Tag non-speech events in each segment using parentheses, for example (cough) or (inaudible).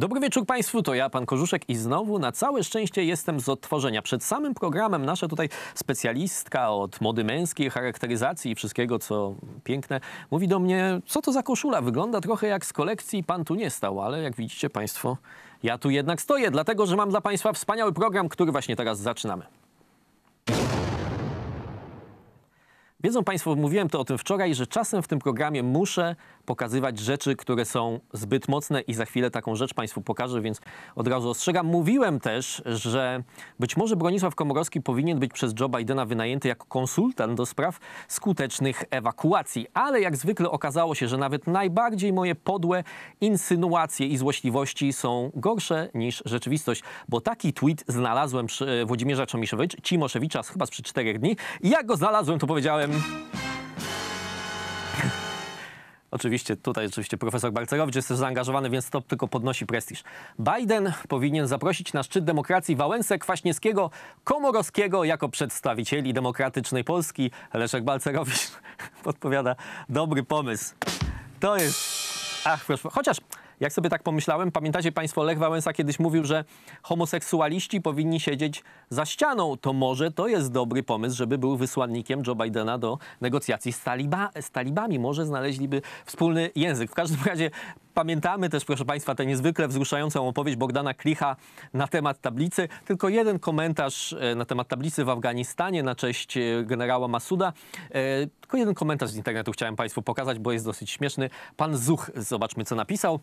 Dobry wieczór Państwu, to ja, Pan Korzuszek i znowu na całe szczęście jestem z odtworzenia. Przed samym programem nasza tutaj specjalistka od mody męskiej, charakteryzacji i wszystkiego, co piękne, mówi do mnie, co to za koszula? Wygląda trochę jak z kolekcji Pan tu nie stał, ale jak widzicie Państwo, ja tu jednak stoję, dlatego że mam dla Państwa wspaniały program, który właśnie teraz zaczynamy. Wiedzą Państwo, mówiłem to o tym wczoraj, że czasem w tym programie muszę pokazywać rzeczy, które są zbyt mocne i za chwilę taką rzecz Państwu pokażę, więc od razu ostrzegam. Mówiłem też, że być może Bronisław Komorowski powinien być przez Joe Bidena wynajęty jako konsultant do spraw skutecznych ewakuacji, ale jak zwykle okazało się, że nawet najbardziej moje podłe insynuacje i złośliwości są gorsze niż rzeczywistość, bo taki tweet znalazłem przy e, Włodzimierza Czomiszewicza, Cimoszewicza chyba sprzed czterech dni. I jak go znalazłem, to powiedziałem, (laughs) Oczywiście tutaj oczywiście profesor Barcerowicz jest też zaangażowany, więc to tylko podnosi prestiż. Biden powinien zaprosić na szczyt demokracji Wałęsę, Kwaśniewskiego, Komorowskiego jako przedstawicieli demokratycznej Polski. Leszek Balcerowicz (laughs) podpowiada, dobry pomysł. To jest... Ach, proszę, chociaż jak sobie tak pomyślałem, pamiętacie Państwo, Lech Wałęsa kiedyś mówił, że homoseksualiści powinni siedzieć za ścianą. To może to jest dobry pomysł, żeby był wysłannikiem Joe Bidena do negocjacji z, taliba, z talibami. Może znaleźliby wspólny język. W każdym razie Pamiętamy też, proszę Państwa, tę niezwykle wzruszającą opowieść Bogdana Klicha na temat tablicy. Tylko jeden komentarz e, na temat tablicy w Afganistanie na cześć e, generała Masuda. E, tylko jeden komentarz z internetu chciałem Państwu pokazać, bo jest dosyć śmieszny. Pan Zuch, zobaczmy co napisał.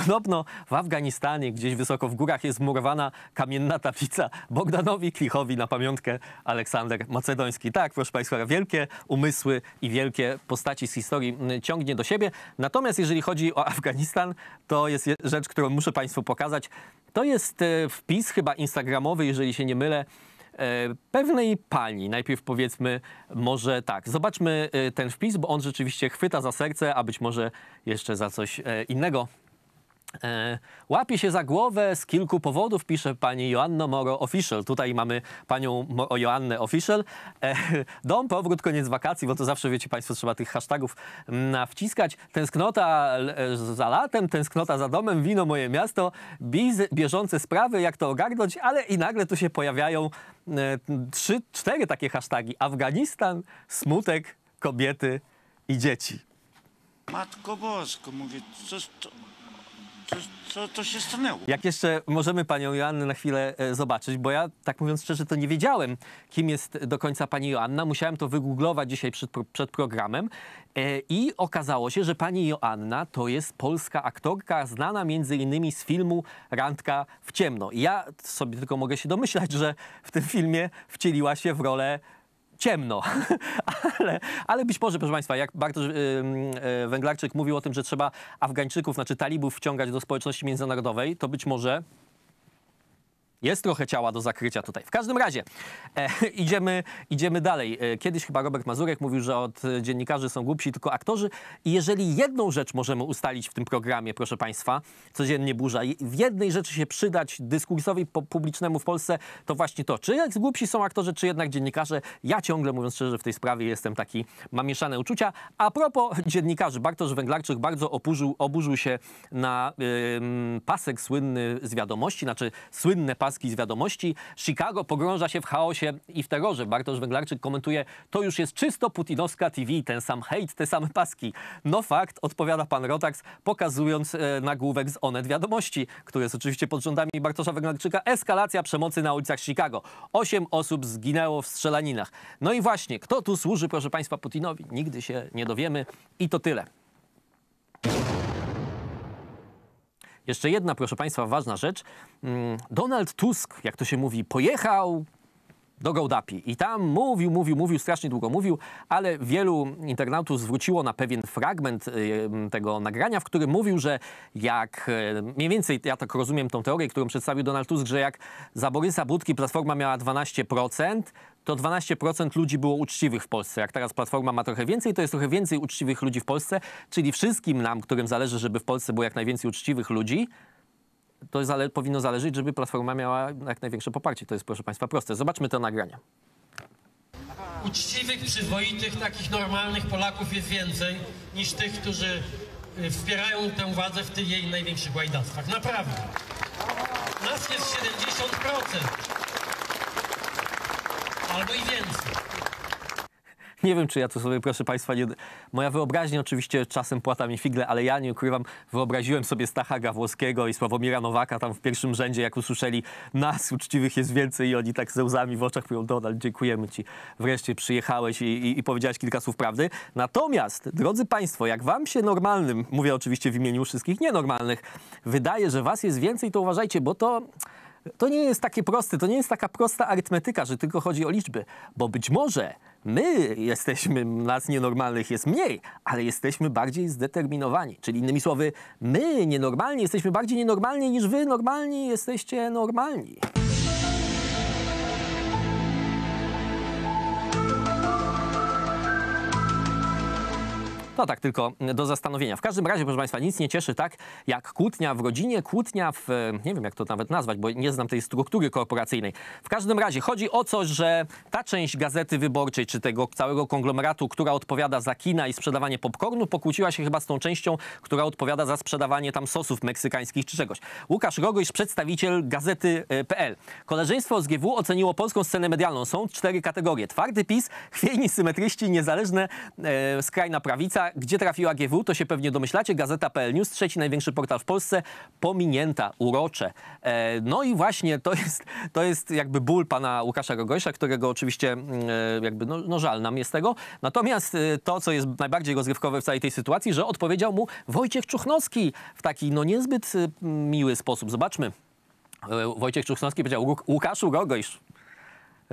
Podobno w Afganistanie, gdzieś wysoko w górach, jest murowana kamienna tablica Bogdanowi Klichowi na pamiątkę Aleksander Macedoński. Tak, proszę Państwa, wielkie umysły i wielkie postaci z historii mm, ciągnie do siebie. Natomiast jeżeli chodzi o Afganistan, to jest rzecz, którą muszę Państwu pokazać. To jest e, wpis chyba instagramowy, jeżeli się nie mylę, e, pewnej pani. Najpierw powiedzmy może tak, zobaczmy e, ten wpis, bo on rzeczywiście chwyta za serce, a być może jeszcze za coś innego. E, łapie się za głowę z kilku powodów, pisze pani Joanna Moro Official. Tutaj mamy panią Moro Joannę Official. E, (laughs) dom, powrót, koniec wakacji, bo to zawsze, wiecie państwo, trzeba tych hashtagów mm, wciskać. Tęsknota e, za latem, tęsknota za domem, wino moje miasto, biz, bieżące sprawy, jak to ogarnąć, ale i nagle tu się pojawiają e, trzy, cztery takie hasztagi. Afganistan, smutek, kobiety i dzieci. Matko Bosko, mówię, co, to. Co, to się stanęło? Jak jeszcze możemy panią Joannę na chwilę e, zobaczyć, bo ja tak mówiąc szczerze to nie wiedziałem, kim jest do końca pani Joanna. Musiałem to wygooglować dzisiaj przed, przed programem e, i okazało się, że pani Joanna to jest polska aktorka znana między innymi z filmu Randka w ciemno. I ja sobie tylko mogę się domyślać, że w tym filmie wcieliła się w rolę ciemno. (laughs) ale, ale być może, proszę Państwa, jak Bartosz yy, yy, Węglarczyk mówił o tym, że trzeba Afgańczyków, znaczy talibów wciągać do społeczności międzynarodowej, to być może jest trochę ciała do zakrycia tutaj. W każdym razie e, (laughs) idziemy, idziemy dalej. E, kiedyś chyba Robert Mazurek mówił, że od e, dziennikarzy są głupsi tylko aktorzy. I jeżeli jedną rzecz możemy ustalić w tym programie, proszę Państwa, codziennie burza, w jednej rzeczy się przydać dyskursowi publicznemu w Polsce, to właśnie to, czy głupsi są aktorzy, czy jednak dziennikarze. Ja ciągle, mówiąc szczerze, w tej sprawie jestem taki, mam mieszane uczucia. A propos (laughs) dziennikarzy, Bartosz Węglarczyk bardzo oburzył, oburzył się na y, pasek słynny z wiadomości, znaczy słynne pasek Laski z wiadomości. Chicago pogrąża się w chaosie i w terrorze. Bartosz Węglarczyk komentuje, to już jest czysto putinowska TV, ten sam hejt, te same paski. No fakt, odpowiada pan Rotax, pokazując e, nagłówek z Onet Wiadomości, który jest oczywiście pod rządami Bartosza Węglarczyka. Eskalacja przemocy na ulicach Chicago. Osiem osób zginęło w strzelaninach. No i właśnie, kto tu służy, proszę państwa, Putinowi? Nigdy się nie dowiemy. I to tyle. Jeszcze jedna, proszę Państwa, ważna rzecz. Mm, Donald Tusk, jak to się mówi, pojechał do Gołdapi. I tam mówił, mówił, mówił, strasznie długo mówił, ale wielu internautów zwróciło na pewien fragment y, tego nagrania, w którym mówił, że jak, y, mniej więcej ja tak rozumiem tą teorię, którą przedstawił Donald Tusk, że jak za Borysa Budki Platforma miała 12%, to 12% ludzi było uczciwych w Polsce. Jak teraz Platforma ma trochę więcej, to jest trochę więcej uczciwych ludzi w Polsce, czyli wszystkim nam, którym zależy, żeby w Polsce było jak najwięcej uczciwych ludzi, to zale powinno zależeć, żeby Platforma miała jak największe poparcie. To jest, proszę Państwa, proste. Zobaczmy te nagrania. Uczciwych, przyzwoitych, takich normalnych Polaków jest więcej niż tych, którzy y, wspierają tę władzę w tych jej największych łajdactwach. Naprawdę. Nas jest 70%. Albo i więcej. Nie wiem, czy ja to sobie, proszę Państwa, nie... Moja wyobraźnia oczywiście czasem płata mi figle, ale ja nie ukrywam, wyobraziłem sobie Stacha Gawłowskiego i Sławomira Nowaka tam w pierwszym rzędzie, jak usłyszeli nas, uczciwych jest więcej i oni tak ze łzami w oczach mówią, Donald, dziękujemy Ci, wreszcie przyjechałeś i, i, i powiedziałeś kilka słów prawdy. Natomiast, drodzy Państwo, jak Wam się normalnym, mówię oczywiście w imieniu wszystkich nienormalnych, wydaje, że Was jest więcej, to uważajcie, bo to to nie jest takie proste, to nie jest taka prosta arytmetyka, że tylko chodzi o liczby, bo być może my jesteśmy, nas nienormalnych jest mniej, ale jesteśmy bardziej zdeterminowani. Czyli innymi słowy, my nienormalni jesteśmy bardziej nienormalni niż wy normalni jesteście normalni. No tak tylko do zastanowienia. W każdym razie, proszę Państwa, nic nie cieszy tak jak kłótnia w rodzinie, kłótnia w, nie wiem jak to nawet nazwać, bo nie znam tej struktury korporacyjnej. W każdym razie chodzi o to, że ta część Gazety Wyborczej, czy tego całego konglomeratu, która odpowiada za kina i sprzedawanie popcornu, pokłóciła się chyba z tą częścią, która odpowiada za sprzedawanie tam sosów meksykańskich czy czegoś. Łukasz Rogoś, przedstawiciel Gazety.pl. E, Koleżeństwo z GW oceniło polską scenę medialną. Są cztery kategorie. Twardy PiS, chwiejni symetryści, niezależne, e, skrajna prawica, gdzie trafiła GW, to się pewnie domyślacie. Gazeta.pl News, trzeci największy portal w Polsce, pominięta, urocze. E, no i właśnie to jest, to jest jakby ból pana Łukasza Rogojsza, którego oczywiście mm, e, jakby no, no, żal nam jest tego. Natomiast e, to, co jest najbardziej rozgrywkowe w całej tej sytuacji, że odpowiedział mu Wojciech Czuchnowski w taki no niezbyt e, miły sposób. Zobaczmy. E, Wojciech Czuchnowski powiedział, Łukaszu Rogojsz,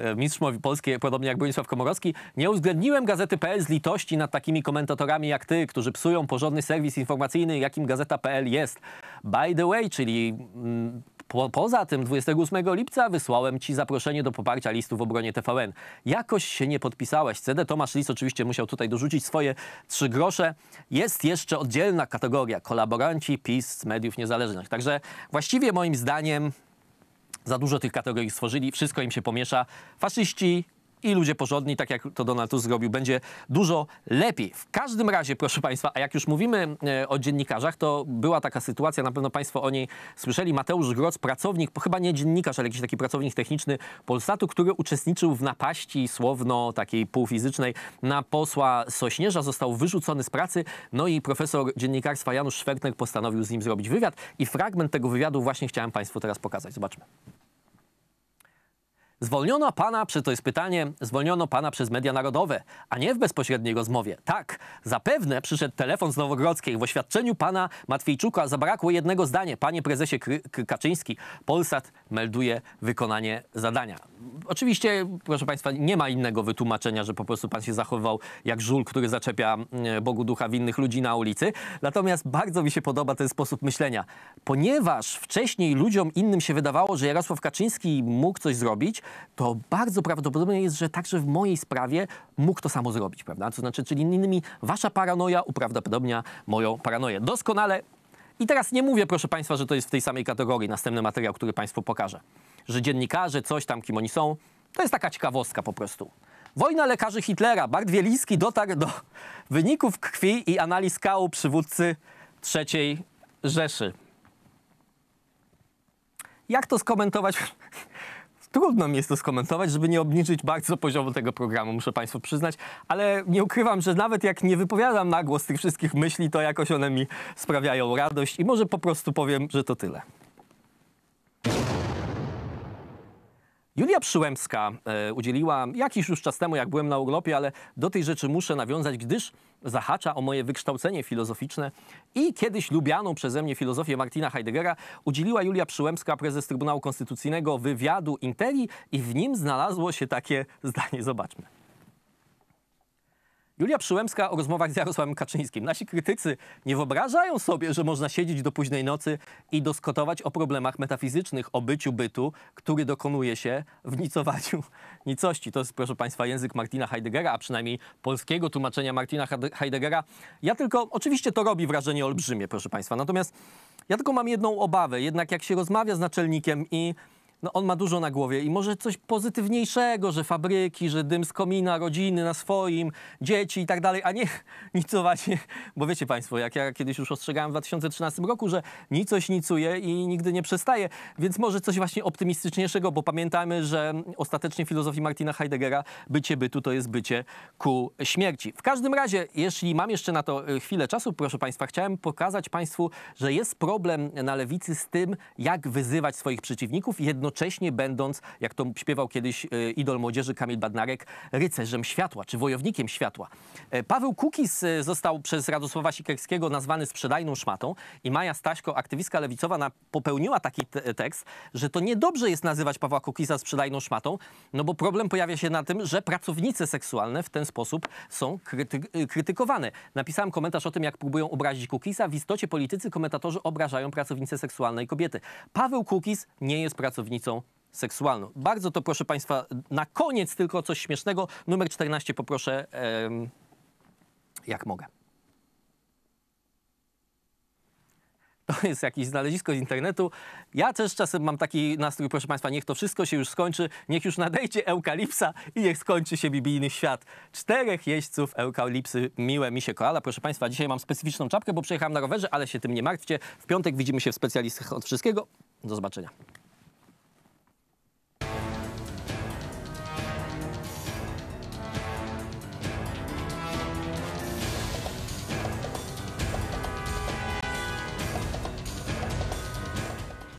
E, mistrz mowy polskiej, podobnie jak Bronisław Komorowski. Nie uwzględniłem Gazety.pl z litości nad takimi komentatorami jak ty, którzy psują porządny serwis informacyjny, jakim Gazeta.pl jest. By the way, czyli... Mm, po, poza tym 28 lipca wysłałem Ci zaproszenie do poparcia listu w obronie TVN. Jakoś się nie podpisałeś. CD Tomasz list oczywiście musiał tutaj dorzucić swoje trzy grosze. Jest jeszcze oddzielna kategoria kolaboranci PiS z mediów niezależnych. Także właściwie moim zdaniem za dużo tych kategorii stworzyli, wszystko im się pomiesza. Faszyści, i ludzie porządni, tak jak to Donald Tusk zrobił, będzie dużo lepiej. W każdym razie, proszę Państwa, a jak już mówimy e, o dziennikarzach, to była taka sytuacja, na pewno Państwo o niej słyszeli. Mateusz Groc, pracownik, chyba nie dziennikarz, ale jakiś taki pracownik techniczny Polsatu, który uczestniczył w napaści słowno takiej półfizycznej na posła Sośnierza, został wyrzucony z pracy, no i profesor dziennikarstwa Janusz Szwertner postanowił z nim zrobić wywiad i fragment tego wywiadu właśnie chciałem Państwu teraz pokazać. Zobaczmy. Zwolniono pana, przy, to jest pytanie, zwolniono pana przez media narodowe, a nie w bezpośredniej rozmowie. Tak, zapewne przyszedł telefon z Nowogrodzkiej. W oświadczeniu pana Matwiejczuka zabrakło jednego zdania. Panie prezesie Kaczyński, Polsat melduje wykonanie zadania. Oczywiście, proszę państwa, nie ma innego wytłumaczenia, że po prostu pan się zachowywał jak żul, który zaczepia e, Bogu ducha winnych ludzi na ulicy. Natomiast bardzo mi się podoba ten sposób myślenia. Ponieważ wcześniej ludziom innym się wydawało, że Jarosław Kaczyński mógł coś zrobić, to bardzo prawdopodobne jest, że także w mojej sprawie mógł to samo zrobić, prawda? To znaczy, czyli innymi wasza paranoja uprawdopodobnia moją paranoję. Doskonale. I teraz nie mówię, proszę Państwa, że to jest w tej samej kategorii następny materiał, który Państwu pokażę. Że dziennikarze, coś tam, kim oni są, to jest taka ciekawostka po prostu. Wojna lekarzy Hitlera. Bart Wieliński dotarł do wyników krwi i analiz kału przywódcy III Rzeszy. Jak to skomentować? Trudno mi jest to skomentować, żeby nie obniżyć bardzo poziomu tego programu, muszę Państwu przyznać, ale nie ukrywam, że nawet jak nie wypowiadam na głos tych wszystkich myśli, to jakoś one mi sprawiają radość i może po prostu powiem, że to tyle. Julia Przyłębska e, udzieliła jakiś już czas temu, jak byłem na urlopie, ale do tej rzeczy muszę nawiązać, gdyż zahacza o moje wykształcenie filozoficzne i kiedyś lubianą przeze mnie filozofię Martina Heideggera udzieliła Julia Przyłębska, prezes Trybunału Konstytucyjnego, wywiadu Interi i w nim znalazło się takie zdanie. Zobaczmy. Julia Przyłębska o rozmowach z Jarosławem Kaczyńskim. Nasi krytycy nie wyobrażają sobie, że można siedzieć do późnej nocy i doskotować o problemach metafizycznych, o byciu bytu, który dokonuje się w nicowaniu (laughs) nicości. To jest, proszę Państwa, język Martina Heideggera, a przynajmniej polskiego tłumaczenia Martina Heideggera. Ja tylko, oczywiście to robi wrażenie olbrzymie, proszę Państwa. Natomiast ja tylko mam jedną obawę. Jednak jak się rozmawia z naczelnikiem i no on ma dużo na głowie i może coś pozytywniejszego, że fabryki, że dym z komina, rodziny na swoim, dzieci i tak dalej, a nie (laughs) nicowanie, bo wiecie Państwo, jak ja kiedyś już ostrzegałem w 2013 roku, że nicoś nicuje i nigdy nie przestaje, więc może coś właśnie optymistyczniejszego, bo pamiętajmy, że ostatecznie w filozofii Martina Heideggera bycie bytu to jest bycie ku śmierci. W każdym razie, jeśli mam jeszcze na to y, chwilę czasu, proszę Państwa, chciałem pokazać Państwu, że jest problem na lewicy z tym, jak wyzywać swoich przeciwników jedno jednocześnie będąc, jak to śpiewał kiedyś e, idol młodzieży Kamil Badnarek, rycerzem światła czy wojownikiem światła. E, Paweł Kukiz e, został przez Radosława Sikerskiego nazwany sprzedajną szmatą i Maja Staśko, aktywistka lewicowa, popełniła taki tekst, że to niedobrze jest nazywać Pawła Kukiza sprzedajną szmatą, no bo problem pojawia się na tym, że pracownice seksualne w ten sposób są kryty krytykowane. Napisałem komentarz o tym, jak próbują obrazić Kukiza. W istocie politycy, komentatorzy obrażają pracownice seksualne i kobiety. Paweł Kukiz nie jest pracownicą osadnicą seksualną. Bardzo to proszę Państwa, na koniec tylko coś śmiesznego. Numer 14 poproszę, em, jak mogę. to jest jakieś znalezisko z internetu. Ja też czasem mam taki nastrój, proszę Państwa, niech to wszystko się już skończy, niech już nadejdzie eukalipsa i niech skończy się biblijny świat. Czterech jeźdźców eukalipsy, miłe mi się koala. Proszę Państwa, dzisiaj mam specyficzną czapkę, bo przejechałem na rowerze, ale się tym nie martwcie. W piątek widzimy się w specjalistach od wszystkiego. Do zobaczenia.